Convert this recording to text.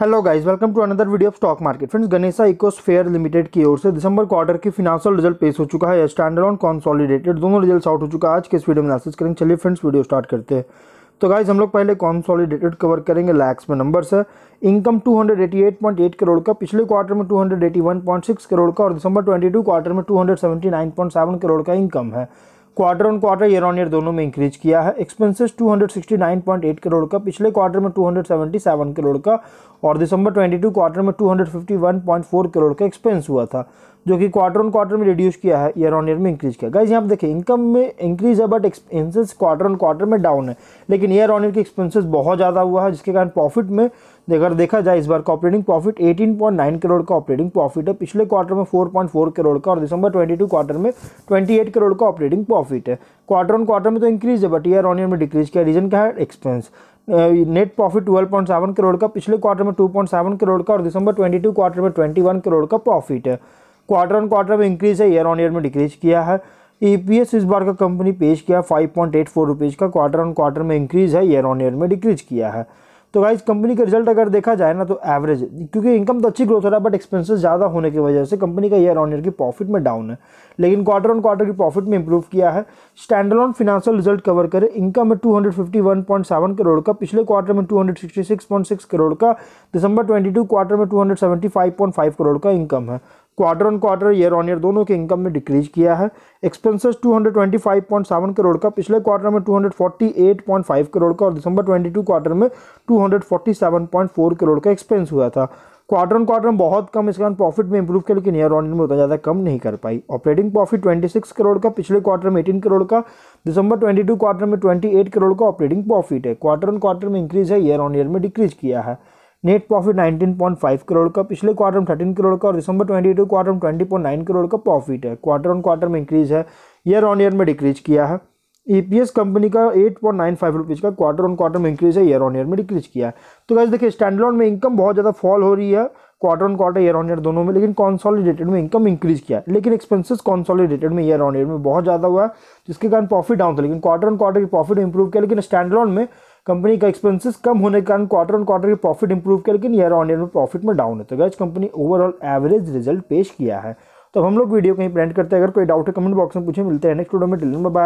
hello guys welcome to another video of stock market friends Ganesha Ecosphere Limited की ओर से दिसंबर क्वार्टर की फिनेंशियल रिजल्ट पेश हो चुका है स्टैंडर्ड ऑन कॉन्सॉलिडेटेड दोनों रिजल्ट आउट हो चुका है आज के इस वीडियो में एनालिसिस करेंगे चलिए फ्रेंड्स वीडियो स्टार्ट करते हैं तो गाइज हम लोग पहले कॉन्सॉलीडेटेड कवर करेंगे लैक्स में नंबर है इनकम 288.8 करोड़ का पिछले क्वार्टर में 281.6 करोड़ का और दिसंबर 22 क्वार्टर में 279.7 करोड़ का इनकम है quarter on quarter year on year दोनों में इंक्रीज किया है एक्सपेंसेस 269.8 करोड़ का पिछले क्वार्टर में 277 करोड़ का और दिसंबर 22 क्वार्टर में 251.4 करोड़ का एक्सपेंस हुआ था जो कि क्वार्टर ऑन क्वार्टर में रिड्यूस किया है ईयर ऑन ईयर में इंक्रीज किया गाइज यहाँ पर देखिए इनकम में इंक्रीज है but expenses quarter on quarter में डाउन है लेकिन ईयर ऑन ईयर के एक्सपेंसेस बहुत ज़्यादा हुआ है जिसके कारण प्रॉफिट में अगर देखा जाए इस बार का ऑपरेटिंग प्रॉफिट 18.9 करोड़ का ऑपरेटिंग प्रॉफिट है पिछले क्वार्टर में 4.4 करोड़ का और दिसंबर 22 क्वार्टर में 28 करोड़ का ऑपरेटिंग प्रॉफिट है क्वार्टर ऑन क्वार्टर में तो इंक्रीज है बट ईयर ऑन ईयर में डिक्रीज किया रीजन क्या है एक्सपेंस नेट प्रॉफिट 12.7 करोड़ का पिछले क्वार्टर में 2.7 करोड़ का और दिसंबर 22 क्वार्टर में 21 करोड़ का प्रॉफिट है क्वार्टर ऑन क्वार्टर में इंक्रीज है ईयर ऑन ईयर में डिक्रीज किया है ईपीएस e इस बार का कंपनी पेश किया five point eight four rupees का क्वार्टर ऑन क्वार्टर में इंक्रीज़ है ईयर ऑन ईयर में डिक्रीज किया है तो गाइज कंपनी का रिजल्ट अगर देखा जाए ना तो एवरेज क्योंकि इनकम तो अच्छी ग्रोथ हो रहा है बट एक्सपेंसेस ज़्यादा होने की वजह से कंपनी का ईयर ऑन ईयर की प्रॉफिट में डाउन है लेकिन क्वार्टर ऑन क्वार्टर की प्रॉफिट में इंप्रूव किया है ऑन फिनेंशियल रिजल्ट कवर करें इनकम में टू करोड़ का पिछले क्वार्टर में टू करोड़ का दिसंबर ट्वेंटी क्वार्टर में टू करोड़ का इनकम है quarter on quarter year on year दोनों के इनकम में डिक्रीज किया है एक्सपेंसेस 225.7 करोड़ का पिछले क्वार्टर में 248.5 करोड़ का और दिसंबर 22 क्वार्टर में 247.4 करोड़ का एक्सपेंस हुआ था क्वार्टर ऑन क्वार्टर में बहुत कम इस कारण प्रॉफिट में इंप्रूव किया लेकिन ईयर ऑन ईयर में उतना ज़्यादा कम नहीं कर पाई ऑपरेटिंग प्रॉफिट 26 करोड़ का पिछले क्वार्टर में एटीन करोड़ का दिसंबर 22 क्वार्टर में 28 करोड़ का ऑपरेटिंग प्रॉफिट है क्वार्टर ऑन क्वार्टर में इंक्रीज है ईयर ऑन ईयर में डिक्रीज किया है नेट प्रॉफिट 19.5 करोड़ का पिछले क्वार्टर में 13 करोड़ का और दिसंबर 22 क्वार्टर में 20.9 करोड़ का प्रॉफिट है क्वार्टर ऑन क्वार्टर में इंक्रीज है ईयर ऑन ईयर में डिक्रीज किया है ईपीएस e कंपनी का eight point nine five rupees का क्वार्टर ऑन क्वार्टर में इंक्रीज है ईयर ऑन ईयर में डिक्रीज किया है तो कैसे देखिए स्टैंडलॉन में इनकम बहुत ज़्यादा फॉल हो रही है quarter on quarter year on year दोनों में लेकिन कॉन्सॉलिडेटेड में इनकम इंक्रीज किया है लेकिन एक्सपेंसेस कॉन्सॉलिडेटेड में ईयर ऑन ईयर में बहुत ज़्यादा हुआ है जिसके कारण प्रॉफिट डाउन था लेकिन क्वार्टर ऑन क्वार्टर की प्रॉफिट इंप्रूव किया लेकिन स्टैंडलॉन में कंपनी का एक्सपेंसेस कम होने के कारण क्वार्टर ऑन क्वार्टर की प्रॉफिट इंप्रूव किया लेकिन ईयर ऑन ईयर में प्रॉफिट में डाउन है तो guys company overall average result पेश किया है तो हम लोग वीडियो कहीं प्रेंट करते हैं अगर कोई डाउट है कमेंट बॉक्स में पूछे मिलते हैं नेक्स्ट वीडियो में टिलन बाय